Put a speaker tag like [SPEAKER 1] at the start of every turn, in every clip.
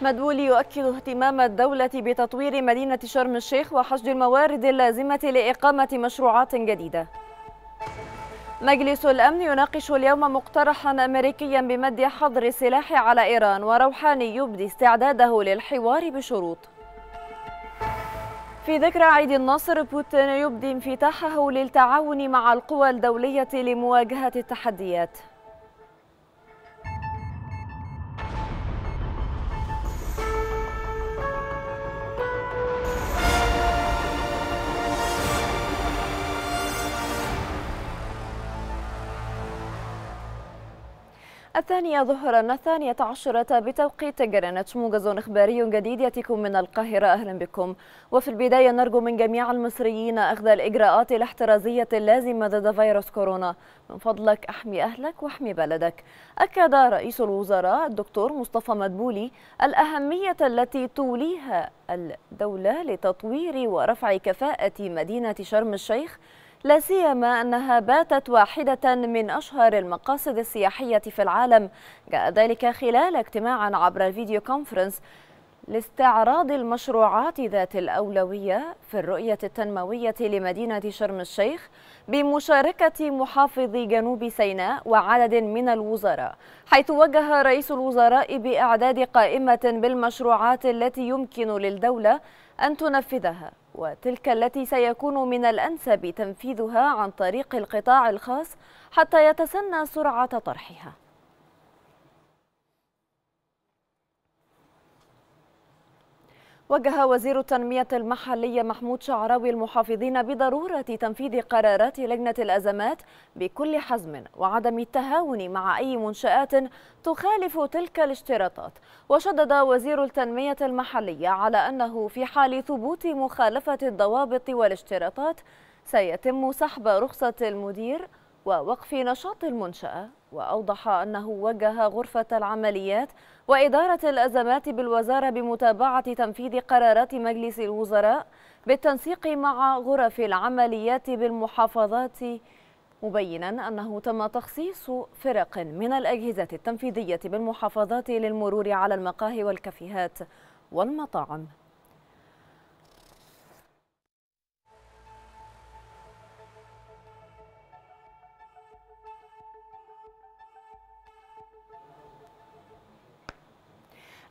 [SPEAKER 1] مدبولي يؤكد اهتمام الدولة بتطوير مدينة شرم الشيخ وحشد الموارد اللازمة لإقامة مشروعات جديدة مجلس الأمن يناقش اليوم مقترحا أمريكيا بمد حظر السلاح على إيران وروحاني يبدي استعداده للحوار بشروط في ذكرى عيد النصر بوتين يبدي انفتاحه للتعاون مع القوى الدولية لمواجهة التحديات الثانية ظهرا الثانية عشرة بتوقيت جرينتش موجز إخباري جديد يأتيكم من القاهرة أهلا بكم وفي البداية نرجو من جميع المصريين أخذ الإجراءات الاحترازية اللازمة ضد فيروس كورونا من فضلك أحمي أهلك واحمي بلدك أكد رئيس الوزراء الدكتور مصطفى مدبولي الأهمية التي توليها الدولة لتطوير ورفع كفاءة مدينة شرم الشيخ لا سيما أنها باتت واحدة من أشهر المقاصد السياحية في العالم جاء ذلك خلال اجتماع عبر الفيديو كونفرنس لاستعراض المشروعات ذات الأولوية في الرؤية التنموية لمدينة شرم الشيخ بمشاركة محافظ جنوب سيناء وعدد من الوزراء حيث وجه رئيس الوزراء بإعداد قائمة بالمشروعات التي يمكن للدولة أن تنفذها وتلك التي سيكون من الأنسب تنفيذها عن طريق القطاع الخاص حتى يتسنى سرعة طرحها وجه وزير التنمية المحلية محمود شعراوي المحافظين بضرورة تنفيذ قرارات لجنة الأزمات بكل حزم وعدم التهاون مع أي منشآت تخالف تلك الاشتراطات وشدد وزير التنمية المحلية على أنه في حال ثبوت مخالفة الضوابط والاشتراطات سيتم سحب رخصة المدير ووقف نشاط المنشأة وأوضح أنه وجه غرفة العمليات وإدارة الأزمات بالوزارة بمتابعة تنفيذ قرارات مجلس الوزراء بالتنسيق مع غرف العمليات بالمحافظات مبينا أنه تم تخصيص فرق من الأجهزة التنفيذية بالمحافظات للمرور على المقاهي والكافيهات والمطاعم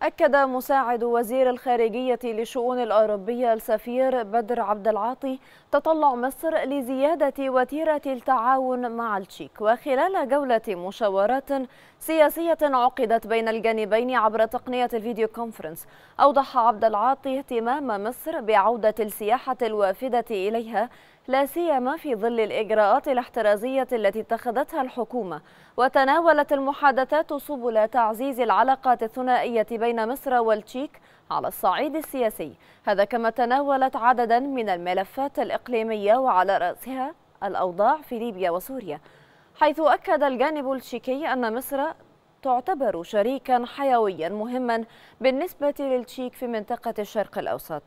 [SPEAKER 1] أكد مساعد وزير الخارجية لشؤون الأوروبية السفير بدر عبد العاطي تطلع مصر لزيادة وتيرة التعاون مع التشيك وخلال جولة مشاورات سياسية عقدت بين الجانبين عبر تقنية الفيديو كونفرنس أوضح عبد العاطي اهتمام مصر بعودة السياحة الوافدة إليها لا سيما في ظل الإجراءات الاحترازية التي اتخذتها الحكومة وتناولت المحادثات سبل تعزيز العلاقات الثنائية بين مصر والتشيك على الصعيد السياسي هذا كما تناولت عددا من الملفات الإقليمية وعلى رأسها الأوضاع في ليبيا وسوريا حيث أكد الجانب التشيكي أن مصر تعتبر شريكا حيويا مهما بالنسبة للتشيك في منطقة الشرق الأوسط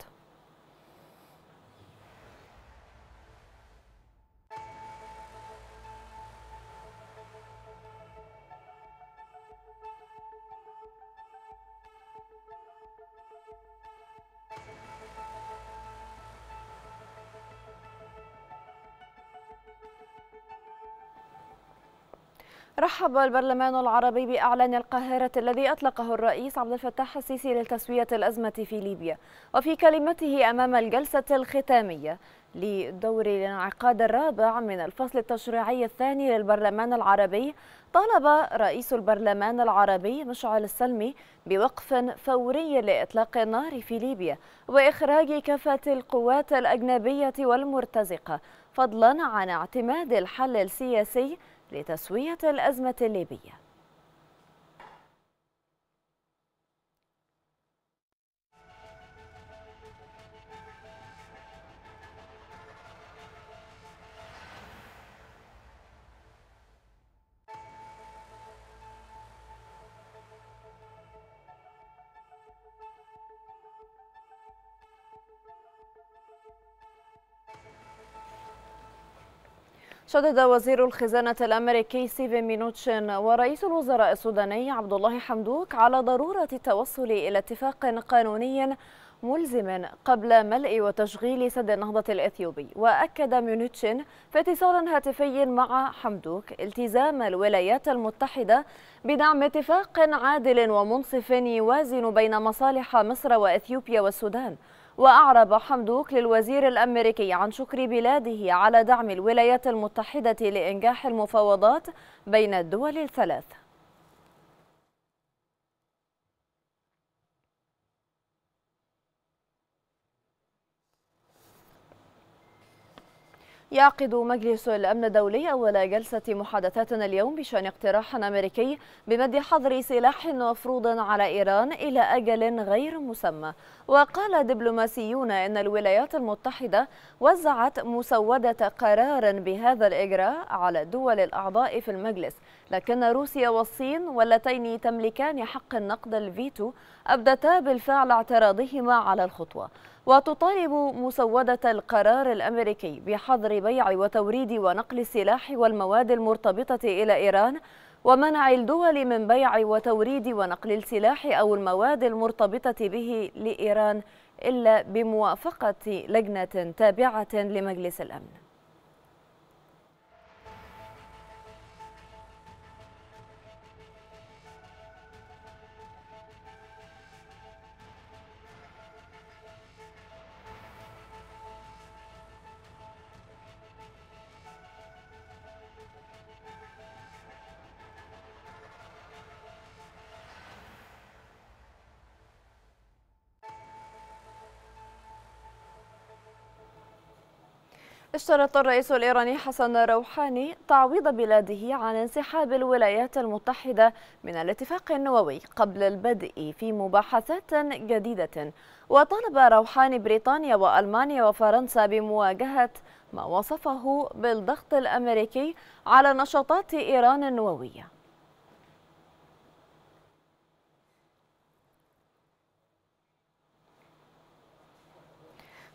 [SPEAKER 1] رحب البرلمان العربي بإعلان القاهرة الذي أطلقه الرئيس عبد الفتاح السيسي لتسوية الأزمة في ليبيا وفي كلمته أمام الجلسة الختامية لدور الانعقاد الرابع من الفصل التشريعي الثاني للبرلمان العربي طالب رئيس البرلمان العربي مشعل السلمي بوقف فوري لإطلاق النار في ليبيا وإخراج كافة القوات الأجنبية والمرتزقة فضلا عن اعتماد الحل السياسي لتسوية الأزمة الليبية شدد وزير الخزانة الأمريكي ستيفن مينوتشن ورئيس الوزراء السوداني عبد الله حمدوك على ضرورة التوصل إلى اتفاق قانوني ملزم قبل ملء وتشغيل سد النهضة الإثيوبي وأكد مينوتشن في اتصال هاتفي مع حمدوك التزام الولايات المتحدة بدعم اتفاق عادل ومنصف يوازن بين مصالح مصر وإثيوبيا والسودان وأعرب حمدوك للوزير الأمريكي عن شكر بلاده على دعم الولايات المتحدة لإنجاح المفاوضات بين الدول الثلاث يعقد مجلس الأمن الدولي أول جلسة محادثات اليوم بشأن اقتراح أمريكي بمد حظر سلاح مفروض على إيران إلى أجل غير مسمى وقال دبلوماسيون أن الولايات المتحدة وزعت مسودة قرار بهذا الإجراء على الدول الأعضاء في المجلس لكن روسيا والصين واللتين تملكان حق النقد الفيتو أبدتا بالفعل اعتراضهما على الخطوة وتطالب مسودة القرار الأمريكي بحظر بيع وتوريد ونقل السلاح والمواد المرتبطة إلى إيران ومنع الدول من بيع وتوريد ونقل السلاح أو المواد المرتبطة به لإيران إلا بموافقة لجنة تابعة لمجلس الأمن اشترط الرئيس الإيراني حسن روحاني تعويض بلاده عن انسحاب الولايات المتحدة من الاتفاق النووي قبل البدء في مباحثات جديدة وطالب روحاني بريطانيا وألمانيا وفرنسا بمواجهة ما وصفه بالضغط الأمريكي على نشاطات إيران النووية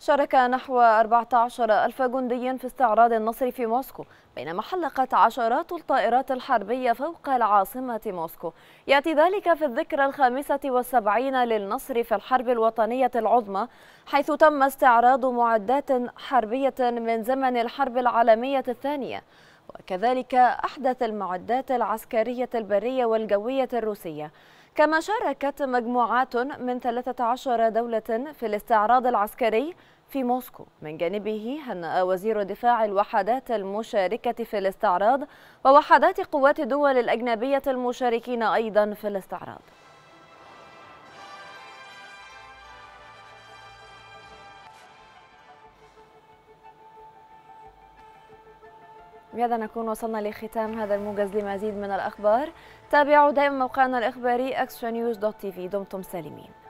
[SPEAKER 1] شارك نحو 14 ألف جندي في استعراض النصر في موسكو بينما حلقت عشرات الطائرات الحربية فوق العاصمة موسكو يأتي ذلك في الذكرى الخامسة والسبعين للنصر في الحرب الوطنية العظمى حيث تم استعراض معدات حربية من زمن الحرب العالمية الثانية وكذلك أحدث المعدات العسكرية البرية والجوية الروسية كما شاركت مجموعات من 13 دولة في الاستعراض العسكري في موسكو من جانبه هنأ وزير دفاع الوحدات المشاركة في الاستعراض ووحدات قوات الدول الأجنبية المشاركين أيضا في الاستعراض بهذا نكون وصلنا لختام هذا الموجز لمزيد من الأخبار تابعوا دائما موقعنا الإخباري أكسترا نيوز دوت تي في دمتم سالمين